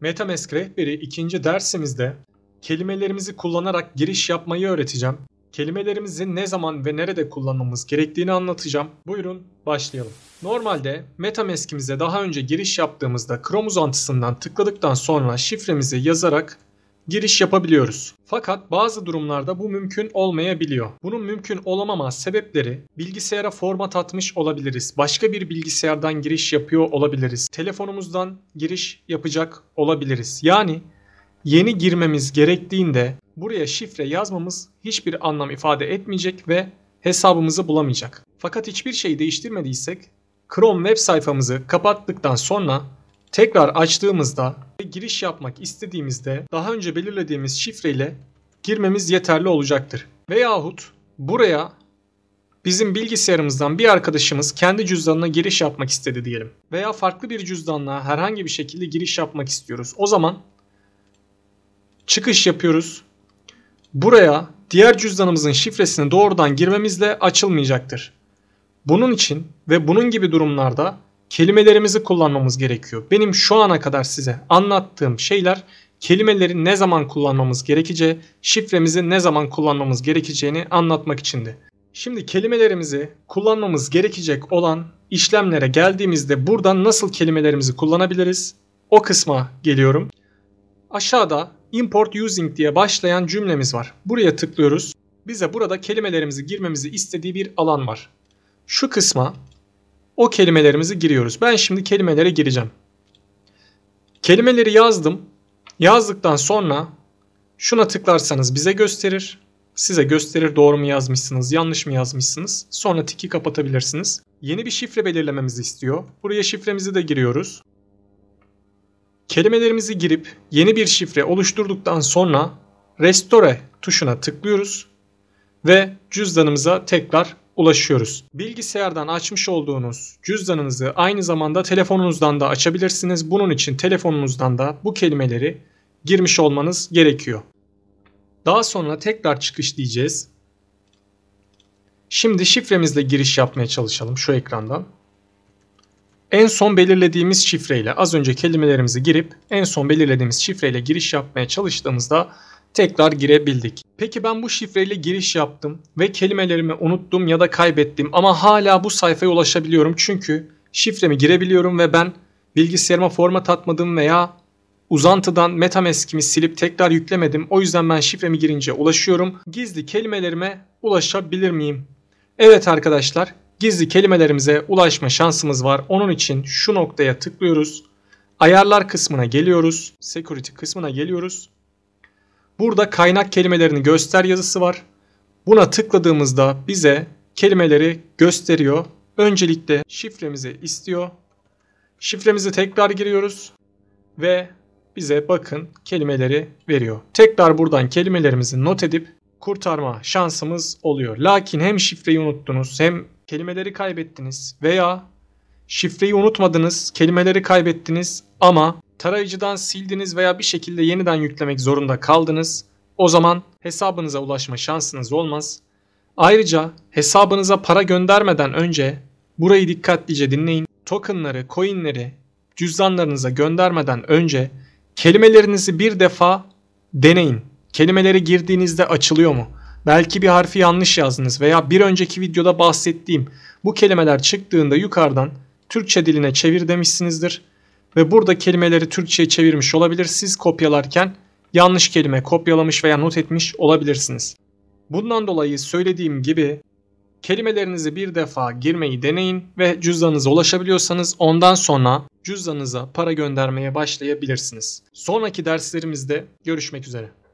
Metamask rehberi ikinci dersimizde kelimelerimizi kullanarak giriş yapmayı öğreteceğim. Kelimelerimizi ne zaman ve nerede kullanmamız gerektiğini anlatacağım. Buyurun başlayalım. Normalde Metamask'imize daha önce giriş yaptığımızda Chrome uzantısından tıkladıktan sonra şifremizi yazarak giriş yapabiliyoruz. Fakat bazı durumlarda bu mümkün olmayabiliyor. Bunun mümkün olamama sebepleri bilgisayara format atmış olabiliriz. Başka bir bilgisayardan giriş yapıyor olabiliriz. Telefonumuzdan giriş yapacak olabiliriz. Yani yeni girmemiz gerektiğinde buraya şifre yazmamız hiçbir anlam ifade etmeyecek ve hesabımızı bulamayacak. Fakat hiçbir şeyi değiştirmediysek Chrome web sayfamızı kapattıktan sonra Tekrar açtığımızda ve giriş yapmak istediğimizde daha önce belirlediğimiz şifreyle girmemiz yeterli olacaktır. Veyahut buraya bizim bilgisayarımızdan bir arkadaşımız kendi cüzdanına giriş yapmak istedi diyelim. Veya farklı bir cüzdanla herhangi bir şekilde giriş yapmak istiyoruz. O zaman çıkış yapıyoruz. Buraya diğer cüzdanımızın şifresini doğrudan girmemizle açılmayacaktır. Bunun için ve bunun gibi durumlarda kelimelerimizi kullanmamız gerekiyor. Benim şu ana kadar size anlattığım şeyler kelimeleri ne zaman kullanmamız gerekeceği, şifremizi ne zaman kullanmamız gerekeceğini anlatmak içindi. Şimdi kelimelerimizi kullanmamız gerekecek olan işlemlere geldiğimizde buradan nasıl kelimelerimizi kullanabiliriz? O kısma geliyorum. Aşağıda import using diye başlayan cümlemiz var. Buraya tıklıyoruz. Bize burada kelimelerimizi girmemizi istediği bir alan var. Şu kısma o kelimelerimizi giriyoruz. Ben şimdi kelimelere gireceğim. Kelimeleri yazdım. Yazdıktan sonra şuna tıklarsanız bize gösterir. Size gösterir doğru mu yazmışsınız, yanlış mı yazmışsınız. Sonra tiki kapatabilirsiniz. Yeni bir şifre belirlememizi istiyor. Buraya şifremizi de giriyoruz. Kelimelerimizi girip yeni bir şifre oluşturduktan sonra restore tuşuna tıklıyoruz ve cüzdanımıza tekrar ulaşıyoruz. Bilgisayardan açmış olduğunuz cüzdanınızı aynı zamanda telefonunuzdan da açabilirsiniz. Bunun için telefonunuzdan da bu kelimeleri girmiş olmanız gerekiyor. Daha sonra tekrar çıkış diyeceğiz. Şimdi şifremizle giriş yapmaya çalışalım şu ekrandan. En son belirlediğimiz şifreyle az önce kelimelerimizi girip en son belirlediğimiz şifreyle giriş yapmaya çalıştığımızda tekrar girebildik. Peki ben bu şifreyle giriş yaptım ve kelimelerimi unuttum ya da kaybettim ama hala bu sayfaya ulaşabiliyorum çünkü şifremi girebiliyorum ve ben bilgisayarıma format atmadım veya uzantıdan metamaskimi silip tekrar yüklemedim. O yüzden ben şifremi girince ulaşıyorum. Gizli kelimelerime ulaşabilir miyim? Evet arkadaşlar gizli kelimelerimize ulaşma şansımız var. Onun için şu noktaya tıklıyoruz. Ayarlar kısmına geliyoruz. Security kısmına geliyoruz. Burada kaynak kelimelerini göster yazısı var. Buna tıkladığımızda bize kelimeleri gösteriyor. Öncelikle şifremizi istiyor. Şifremizi tekrar giriyoruz ve bize bakın kelimeleri veriyor. Tekrar buradan kelimelerimizi not edip kurtarma şansımız oluyor. Lakin hem şifreyi unuttunuz hem kelimeleri kaybettiniz veya şifreyi unutmadınız, kelimeleri kaybettiniz ama tarayıcıdan sildiniz veya bir şekilde yeniden yüklemek zorunda kaldınız, o zaman hesabınıza ulaşma şansınız olmaz. Ayrıca hesabınıza para göndermeden önce burayı dikkatlice dinleyin. Tokenları, coinleri cüzdanlarınıza göndermeden önce kelimelerinizi bir defa deneyin. Kelimeleri girdiğinizde açılıyor mu? Belki bir harfi yanlış yazdınız veya bir önceki videoda bahsettiğim bu kelimeler çıktığında yukarıdan Türkçe diline çevir demişsinizdir ve burada kelimeleri Türkçe'ye çevirmiş olabilir. Siz kopyalarken yanlış kelime kopyalamış veya not etmiş olabilirsiniz. Bundan dolayı söylediğim gibi kelimelerinizi bir defa girmeyi deneyin ve cüzdanınıza ulaşabiliyorsanız ondan sonra cüzdanınıza para göndermeye başlayabilirsiniz. Sonraki derslerimizde görüşmek üzere.